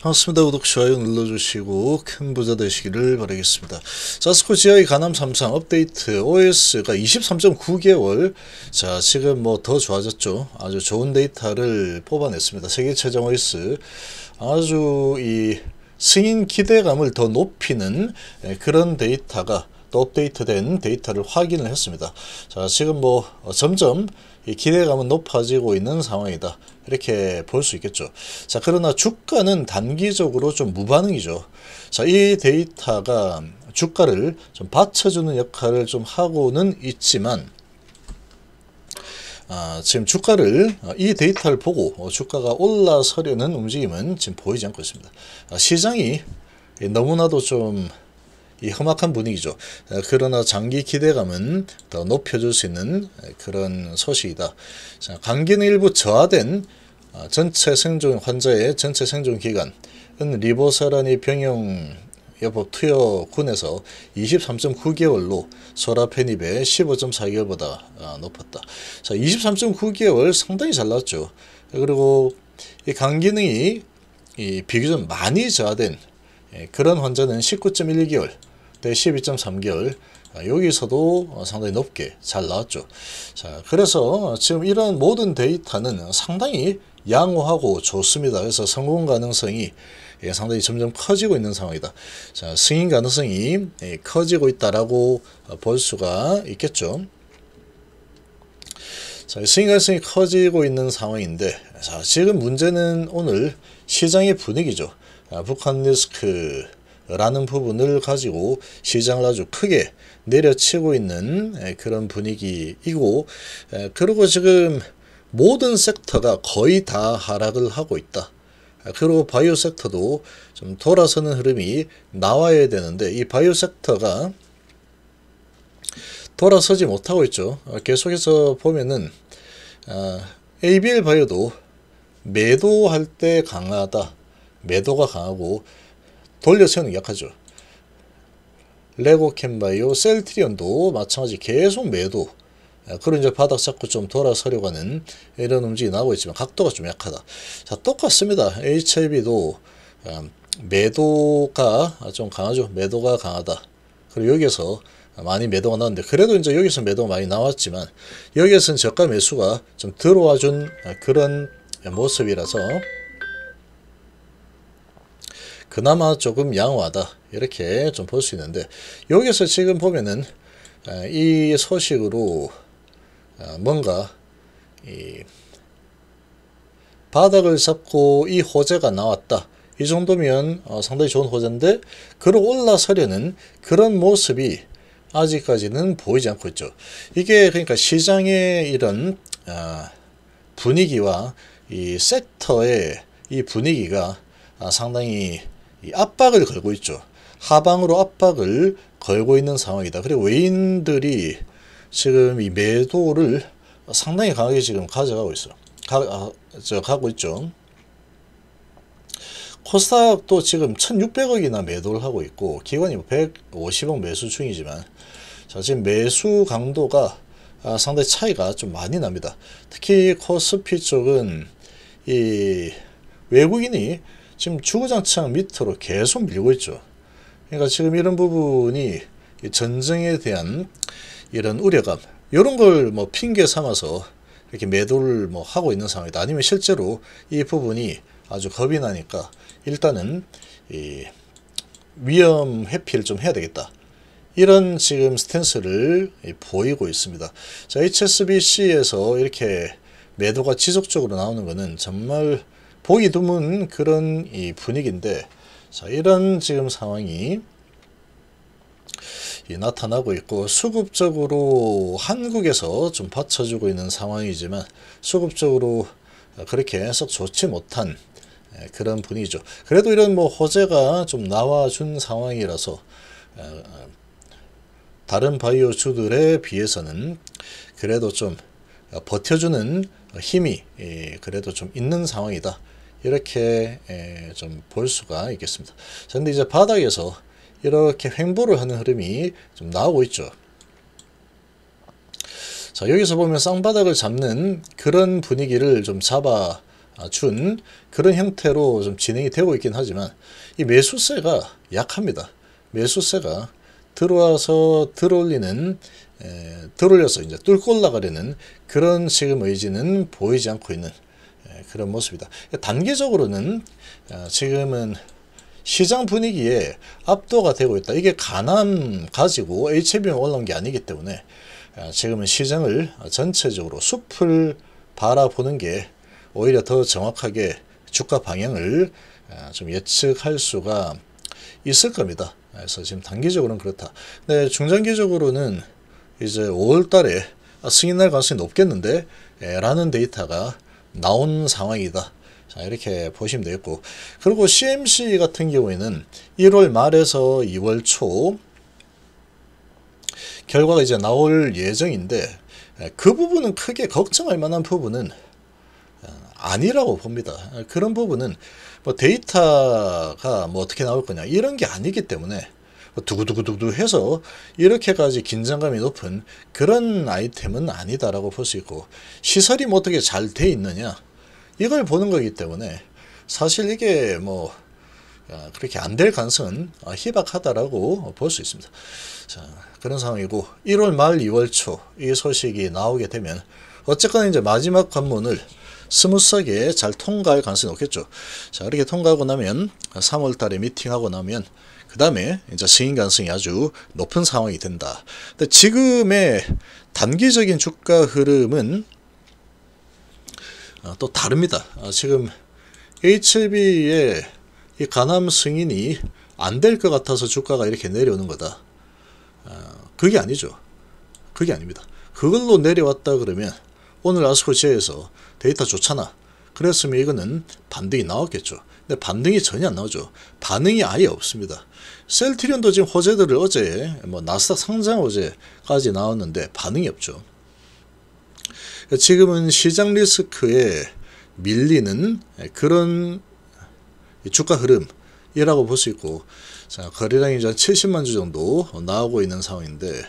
반갑습니다. 구독, 좋아요 눌러주시고 큰 부자 되시기를 바라겠습니다. 자스코지아의 가남 3상 업데이트 OS가 23.9개월 자 지금 뭐 더 좋아졌죠. 아주 좋은 데이터를 뽑아냈습니다. 세계 최정 OS 아주 이 승인 기대감을 더 높이는 예, 그런 데이터가 또 업데이트된 데이터를 확인을 했습니다. 자, 지금 뭐 어, 점점 기대감은 높아지고 있는 상황이다. 이렇게 볼 수 있겠죠. 자, 그러나 주가는 단기적으로 좀 무반응이죠. 자, 이 데이터가 주가를 좀 받쳐주는 역할을 좀 하고는 있지만 아, 지금 주가를 어, 이 데이터를 보고 어, 주가가 올라서려는 움직임은 지금 보이지 않고 있습니다. 아, 시장이 너무나도 좀이 험악한 분위기죠. 그러나 장기 기대감은 더 높여줄 수 있는 그런 소식이다. 자, 감기는 일부 저하된 아, 전체 생존 환자의 전체 생존 기간은 리보사란이 병용 여법 투여군에서 23.9개월로 소라페닙의 15.4개월보다 아, 높았다. 자, 23.9개월 상당히 잘 나왔죠. 그리고 이 간 기능이 이 비교적 많이 저하된 그런 환자는 19.1개월, 그때 12.3개월 아, 여기서도 어, 상당히 높게 잘 나왔죠. 자, 그래서 지금 이런 모든 데이터는 상당히 양호하고 좋습니다. 그래서 성공 가능성이 예, 상당히 점점 커지고 있는 상황이다. 자, 승인 가능성이 예, 커지고 있다라고 어, 볼 수가 있겠죠. 자, 승인 가능성이 커지고 있는 상황인데 자, 지금 문제는 오늘 시장의 분위기죠. 아, 북한 리스크 라는 부분을 가지고 시장을 아주 크게 내려치고 있는 그런 분위기이고 그리고 지금 모든 섹터가 거의 다 하락을 하고 있다. 그리고 바이오 섹터도 좀 돌아서는 흐름이 나와야 되는데 이 바이오 섹터가 돌아서지 못하고 있죠. 어, 계속해서 보면은 ABL 어, 바이오도 매도할 때 강하다. 매도가 강하고 돌려 세우는 약하죠. 레고 캔바이오 셀트리온도 마찬가지 계속 매도 아, 그런 이제 바닥 잡고 좀 돌아서려고 는 이런 움직이 나오고 있지만 각도가 좀 약하다. 자 똑같습니다. HIV도 아, 매도가 좀 강하죠. 매도가 강하다. 그리고 여기에서 많이 매도가 나왔는데 그래도 이제 여기서 매도가 많이 나왔지만 여기에서는 저가 매수가 좀 들어와 준 그런 모습이라서 그나마 조금 양호하다 이렇게 좀 볼 수 있는데 여기서 지금 보면은 아, 이 소식으로 아, 뭔가 이 바닥을 잡고 이 호재가 나왔다 이 정도면 어, 상당히 좋은 호재인데 그로 올라서려는 그런 모습이 아직까지는 보이지 않고 있죠 이게 그러니까 시장의 이런 아, 분위기와 이 섹터의 이 분위기가 상당히 압박을 걸고 있죠. 하방으로 압박을 걸고 있는 상황이다. 그리고 외인들이 지금 이 매도를 상당히 강하게 지금 가져가고 있어. 가, 아, 저 가고 있죠. 코스닥도 지금 1600억이나 매도를 하고 있고 기관이 150억 뭐 매수 중이지만 자 지금 매수 강도가 아, 상당히 차이가 좀 많이 납니다. 특히 코스피 쪽은 이 외국인이 지금 주구장창 밑으로 계속 밀고 있죠. 그러니까 지금 이런 부분이 전쟁에 대한 이런 우려감 이런 걸 뭐 핑계 삼아서 이렇게 매도를 뭐 하고 있는 상황이다. 아니면 실제로 이 부분이 아주 겁이 나니까 일단은 위험 회피를 좀 해야 되겠다. 이런 지금 스탠스를 보이고 있습니다. 자, HSBC에서 이렇게 매도가 지속적으로 나오는 것은 정말 보기 드문 그런 이 분위기인데 자, 이런 지금 상황이 나타나고 있고 수급적으로 한국에서 좀 받쳐주고 있는 상황이지만 수급적으로 그렇게 썩 좋지 못한 예, 그런 분위기죠. 그래도 이런 뭐 호재가 좀 나와준 상황이라서 어, 다른 바이오주들에 비해서는 그래도 좀 버텨주는 힘이 예, 그래도 좀 있는 상황이다. 이렇게 예, 좀볼 수가 있겠습니다. 그런데 이제 바닥에서 이렇게 횡보를 하는 흐름이 좀 나오고 있죠. 자 여기서 보면 쌍바닥을 잡는 그런 분위기를 좀 잡아 아, 준 그런 형태로 좀 진행이 되고 있긴 하지만 이 매수세가 약합니다. 매수세가 들어와서 들어올리는 에, 들올려서 이제 뚫고 올라가려는 그런 지금 의지는 보이지 않고 있는 에, 그런 모습이다. 단계적으로는 아, 지금은 시장 분위기에 압도가 되고 있다. 이게 가난 가지고 HBM 올라온 게 아니기 때문에 아, 지금은 시장을 전체적으로 숲을 바라보는 게 오히려 더 정확하게 주가 방향을 아, 좀 예측할 수가 있을 겁니다. 그래서 지금 단기적으로는 그렇다. 근데 네, 중장기적으로는 이제 5월달에 아, 승인 날 가능성이 높겠는데 예, 라는 데이터가 나온 상황이다. 자 이렇게 보시면 되겠고 그리고 CMC 같은 경우에는 1월 말에서 2월 초 결과가 이제 나올 예정인데 예, 그 부분은 크게 걱정할 만한 부분은 어, 아니라고 봅니다. 예, 그런 부분은 뭐 데이터가 뭐 어떻게 나올 거냐 이런 게 아니기 때문에 뭐 두구두구두구 해서 이렇게까지 긴장감이 높은 그런 아이템은 아니다라고 볼 수 있고 시설이 뭐 어떻게 잘 돼 있느냐 이걸 보는 거기 때문에 사실 이게 뭐 아, 그렇게 안 될 가능성은 아, 희박하다라고 볼 수 있습니다. 자, 그런 상황이고 1월 말 2월 초 이 소식이 나오게 되면 어쨌거나 이제 마지막 관문을 스무스하게 잘 통과할 가능성이 높겠죠. 자, 이렇게 통과하고 나면 3월 달에 미팅하고 나면 그 다음에 이제 승인 가능성이 아주 높은 상황이 된다. 근데 지금의 단기적인 주가 흐름은 어, 또 다릅니다. 어, 지금 HB의 이 간암 승인이 안 될 것 같아서 주가가 이렇게 내려오는 거다. 어, 그게 아니죠. 그게 아닙니다. 그걸로 내려왔다 그러면 오늘 아스코지에서 데이터 좋잖아. 그랬으면 이거는 반등이 나왔겠죠. 근데 네, 반등이 전혀 안 나오죠. 반응이 아예 없습니다. 셀트리온도 지금 호재들을 어제 뭐 나스닥 상장 어제까지 나왔는데 반응이 없죠. 지금은 시장 리스크에 밀리는 그런 주가 흐름이라고 볼 수 있고 자, 거래량이 이제 70만 주 정도 나오고 있는 상황인데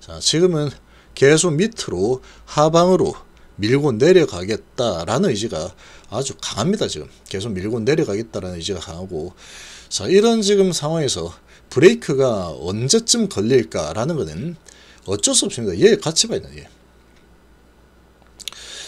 자, 지금은 계속 밑으로 하방으로 밀고 내려가겠다라는 의지가 아주 강합니다. 지금 계속 밀고 내려가겠다라는 의지가 강하고 자 이런 지금 상황에서 브레이크가 언제쯤 걸릴까라는 것은 어쩔 수 없습니다. 얘 예, 같이 봐야 돼요. 예.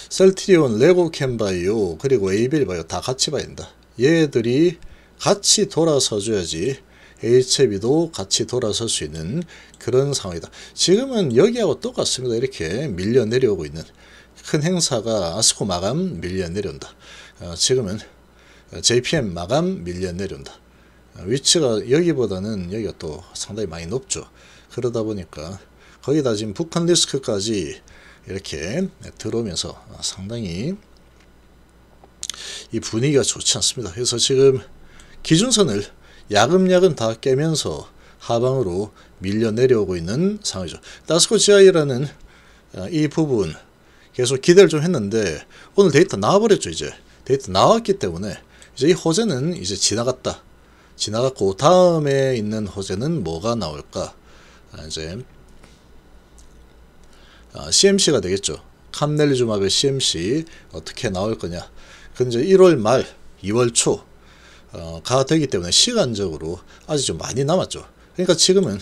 셀트리온, 레고 캔바이오, 그리고 에이빌 바이오 다 같이 봐야 된다. 얘들이 같이 돌아서줘야지 HB도 같이 돌아설 수 있는 그런 상황이다. 지금은 여기하고 똑같습니다. 이렇게 밀려 내려오고 있는 큰 행사가 아스코 마감 밀려 내려온다. 어, 지금은 JPM 마감 밀려 내려온다. 어, 위치가 여기보다는 여기가 또 상당히 많이 높죠. 그러다 보니까 거기다 지금 북한 리스크까지 이렇게 들어오면서 상당히 이 분위기가 좋지 않습니다. 그래서 지금 기준선을 야금야금 다 깨면서 하방으로 밀려 내려오고 있는 상황이죠. 다스코 지하이라는 어, 이 부분 계속 기대를 좀 했는데 오늘 데이터 나와버렸죠 이제 데이터 나왔기 때문에 이제 이 호재는 이제 지나갔다 지나갔고 다음에 있는 호재는 뭐가 나올까 아, 이제 아, CMC가 되겠죠 캄넬리주마의 CMC 어떻게 나올 거냐 근데 이제 1월 말 2월 초가 어, 되기 때문에 시간적으로 아직 좀 많이 남았죠 그러니까 지금은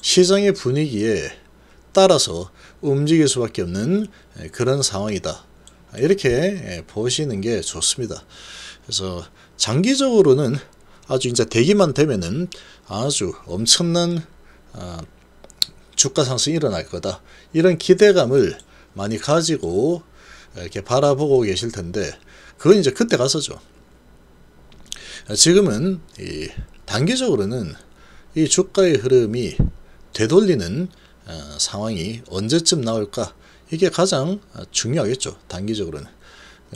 시장의 분위기에 따라서 움직일 수밖에 없는 그런 상황이다. 이렇게 보시는 게 좋습니다. 그래서 장기적으로는 아주 이제 대기만 되면은 아주 엄청난 아, 주가 상승이 일어날 거다. 이런 기대감을 많이 가지고 이렇게 바라보고 계실 텐데 그건 이제 그때 가서죠. 아, 지금은 이 단기적으로는 이 주가의 흐름이 되돌리는 어, 상황이 언제쯤 나올까 이게 가장 중요하겠죠 단기적으로는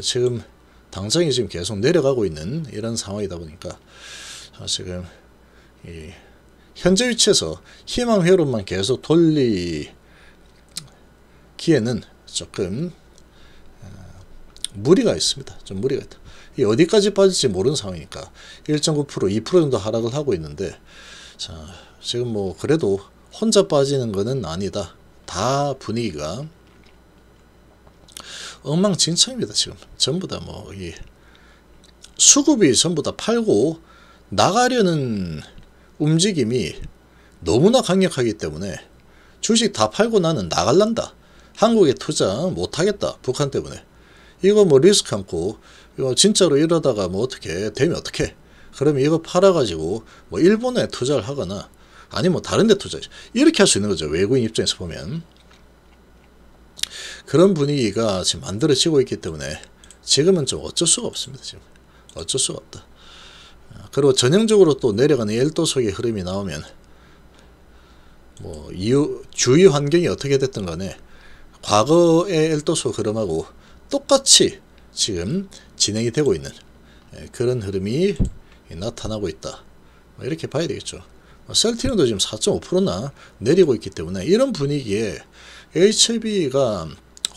지금 당장이 지금 계속 내려가고 있는 이런 상황이다 보니까 지금 현재 위치에서 희망 회로만 계속 돌리기에는 조금 어, 무리가 있습니다. 좀 무리가 있다. 이 어디까지 빠질지 모르는 상황이니까 1.9% 2% 정도 하락을 하고 있는데 자, 지금 뭐 그래도 혼자 빠지는 거는 아니다. 다 분위기가 엉망진창입니다. 지금 전부 다 뭐이 수급이 전부 다 팔고 나가려는 움직임이 너무나 강력하기 때문에 주식 다 팔고 나는 나갈란다. 한국에 투자 못하겠다. 북한 때문에. 이거 뭐 리스크 안고 이거 진짜로 이러다가 뭐 어떻게 되면 어떻게 그러면 이거 팔아가지고 뭐 일본에 투자를 하거나 아니면 뭐 다른 데 투자해. 이렇게 할 수 있는 거죠. 외국인 입장에서 보면. 그런 분위기가 지금 만들어지고 있기 때문에 지금은 좀 어쩔 수가 없습니다. 지금 어쩔 수가 없다. 아, 그리고 전형적으로 또 내려가는 엘도석의 흐름이 나오면 뭐 이유, 주위 환경이 어떻게 됐든 간에 과거의 엘도석 흐름하고 똑같이 지금 진행이 되고 있는 예, 그런 흐름이 나타나고 있다. 뭐 이렇게 봐야 되겠죠. 어, 셀티는도 지금 4.5%나 내리고 있기 때문에 이런 분위기에 HB가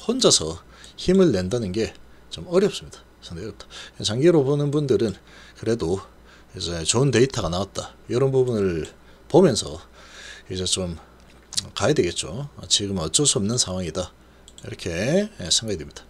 혼자서 힘을 낸다는 게 좀 어렵습니다. 상당히 어렵다. 장기로 보는 분들은 그래도 이제 좋은 데이터가 나왔다. 이런 부분을 보면서 이제 좀 가야 되겠죠. 지금 어쩔 수 없는 상황이다. 이렇게 생각이 됩니다.